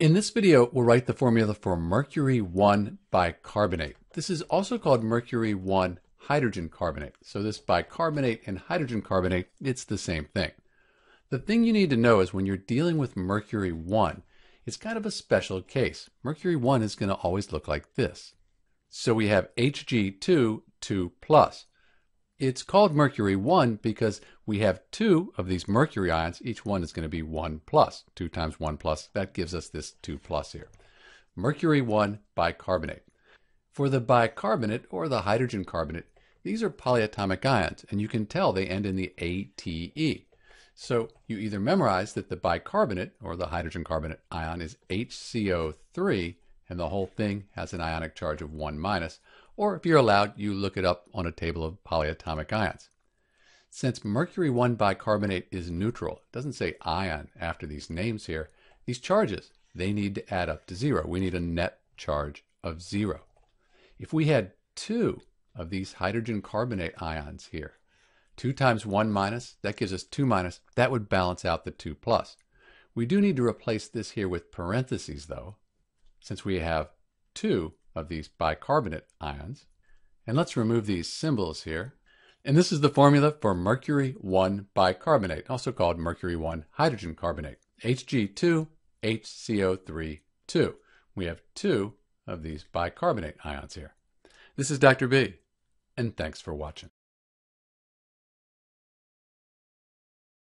In this video, we'll write the formula for mercury 1 bicarbonate. This is also called mercury 1 hydrogen carbonate. So this bicarbonate and hydrogen carbonate, it's the same thing. The thing you need to know is when you're dealing with mercury 1, it's kind of a special case. Mercury 1 is going to always look like this. So we have Hg2, 2 plus. It's called mercury 1 because we have two of these mercury ions. Each one is going to be 1 plus, 2 times 1 plus. That gives us this 2 plus here. Mercury 1 bicarbonate. For the bicarbonate or the hydrogen carbonate, these are polyatomic ions, and you can tell they end in the ATE. So you either memorize that the bicarbonate or the hydrogen carbonate ion is HCO3, and the whole thing has an ionic charge of 1 minus, or if you're allowed, you look it up on a table of polyatomic ions. Since mercury 1 bicarbonate is neutral, it doesn't say ion after these names here, these charges, they need to add up to zero. We need a net charge of zero. If we had two of these hydrogen carbonate ions here, two times one minus, that gives us two minus, that would balance out the two plus. We do need to replace this here with parentheses though, since we have two of these bicarbonate ions. And let's remove these symbols here. And this is the formula for mercury 1 bicarbonate, also called mercury 1 hydrogen carbonate, Hg2HCO3 2. We have two of these bicarbonate ions here. This is Dr. B, and thanks for watching.